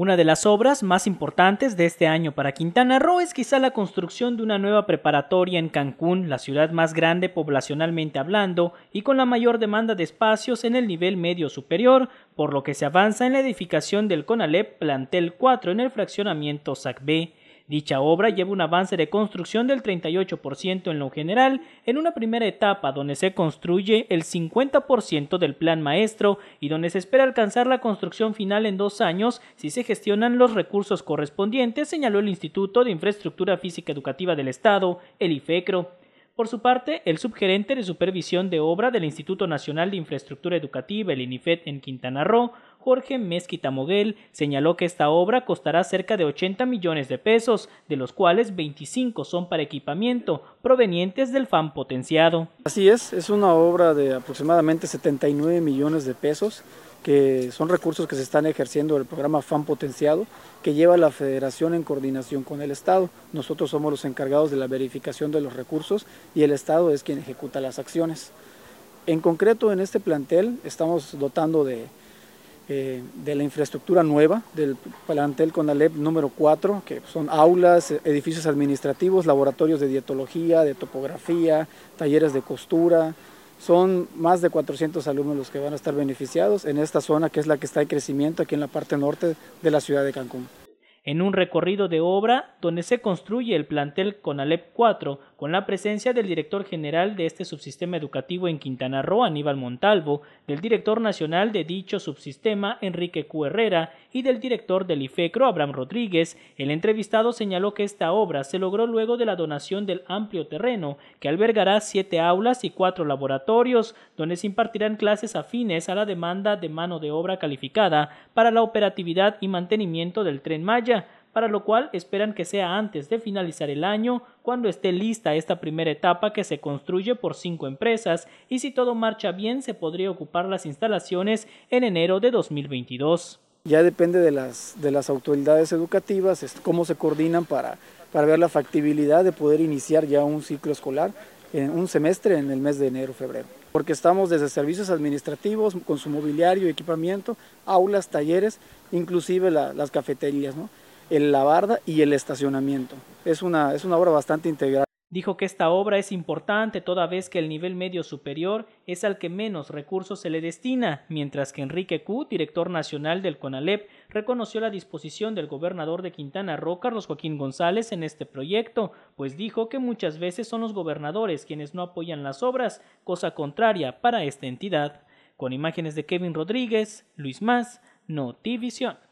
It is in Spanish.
Una de las obras más importantes de este año para Quintana Roo es quizá la construcción de una nueva preparatoria en Cancún, la ciudad más grande poblacionalmente hablando y con la mayor demanda de espacios en el nivel medio superior, por lo que se avanza en la edificación del CONALEP Plantel 4 en el fraccionamiento SAC B. Dicha obra lleva un avance de construcción del 38% en lo general en una primera etapa donde se construye el 50% del plan maestro y donde se espera alcanzar la construcción final en dos años si se gestionan los recursos correspondientes, señaló el Instituto de Infraestructura Física Educativa del Estado, el IFECRO. Por su parte, el subgerente de supervisión de obra del Instituto Nacional de Infraestructura Educativa, el INIFED, en Quintana Roo, Jorge Mezquita Moguel, señaló que esta obra costará cerca de 80 millones de pesos, de los cuales 25 son para equipamiento, provenientes del FAN potenciado. Así es, es una obra de aproximadamente 79 millones de pesos, que son recursos que se están ejerciendo del programa FAN Potenciado, que lleva la Federación en coordinación con el Estado. Nosotros somos los encargados de la verificación de los recursos y el Estado es quien ejecuta las acciones. En concreto, en este plantel estamos dotando de eh, de la infraestructura nueva del plantel CONALEP número 4, que son aulas, edificios administrativos, laboratorios de dietología, de topografía, talleres de costura. Son más de 400 alumnos los que van a estar beneficiados en esta zona que es la que está en crecimiento aquí en la parte norte de la ciudad de Cancún en un recorrido de obra donde se construye el plantel Conalep 4 con la presencia del director general de este subsistema educativo en Quintana Roo, Aníbal Montalvo, del director nacional de dicho subsistema, Enrique Q. Herrera, y del director del IFECRO, Abraham Rodríguez. El entrevistado señaló que esta obra se logró luego de la donación del amplio terreno, que albergará siete aulas y cuatro laboratorios, donde se impartirán clases afines a la demanda de mano de obra calificada para la operatividad y mantenimiento del tren Maya para lo cual esperan que sea antes de finalizar el año, cuando esté lista esta primera etapa que se construye por cinco empresas y si todo marcha bien se podría ocupar las instalaciones en enero de 2022. Ya depende de las, de las autoridades educativas, este, cómo se coordinan para, para ver la factibilidad de poder iniciar ya un ciclo escolar en un semestre en el mes de enero, febrero. Porque estamos desde servicios administrativos, con su mobiliario, equipamiento, aulas, talleres, inclusive las cafeterías. ¿no? el, la y el estacionamiento. Es una, es una obra bastante integral. Dijo que esta obra es importante toda vez que el nivel medio superior es al que menos recursos se le destina, mientras que Enrique Q, director nacional del CONALEP, reconoció la disposición del gobernador de Quintana Roo, Carlos Joaquín González, en este proyecto, pues dijo que muchas veces son los gobernadores quienes no apoyan las obras, cosa contraria para esta entidad. Con imágenes de Kevin Rodríguez, Luis Más, Notivisión.